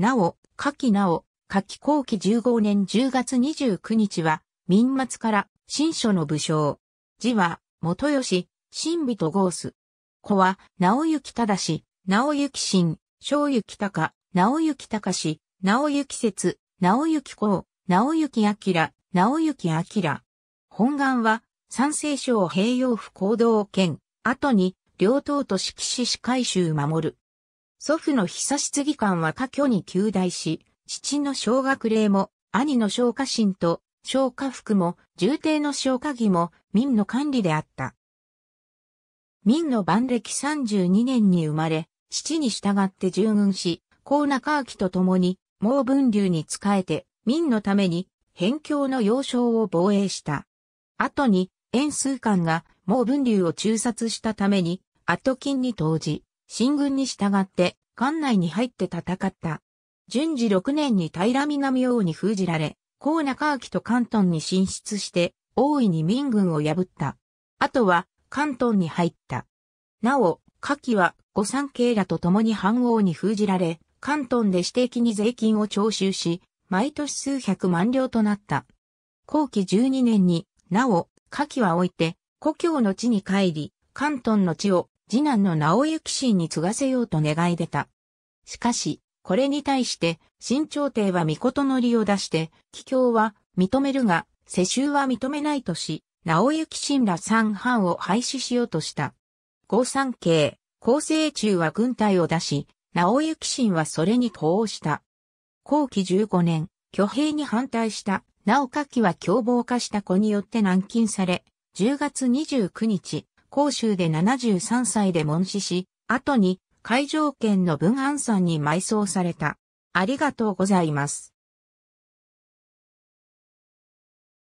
なお、夏季なお、夏季後期15年10月29日は、民末から新書の武将。字は、元吉、新美とゴース。子は、直行正、直行新、正行隆、直行隆、直行節、直行公、直行明、直行明。本願は、三聖省併用府行動圏、後に、両党と指揮師司会衆守る。祖父の久し議官は家居に旧大し、父の小学霊も、兄の小家臣と、小家服も、重帝の小家儀も、民の管理であった。民の万歴32年に生まれ、父に従って従軍し、高中秋と共に、毛文流に仕えて、民のために、辺境の要衝を防衛した。後に、円数官が毛文流を中殺したために、後金に投じ、進軍に従って、艦内に入って戦った。順次6年に平南王に封じられ、高中明と関東に進出して、大いに民軍を破った。あとは、関東に入った。なお、下記は、御三家らと共に藩王に封じられ、関東で私的に税金を徴収し、毎年数百万両となった。後期12年に、なお、下記は置いて、故郷の地に帰り、関東の地を次男の直行氏に継がせようと願い出た。しかし、これに対して、新朝廷は御事の利を出して、帰郷は認めるが、世襲は認めないとし、直行新ら三藩を廃止しようとした。合三系、厚生中は軍隊を出し、直行新はそれに呼応した。後期十五年、挙兵に反対した、直家期は凶暴化した子によって軟禁され、10月29日、広州で73歳で門死し、後に海上県の文安山に埋葬された。ありがとうございます。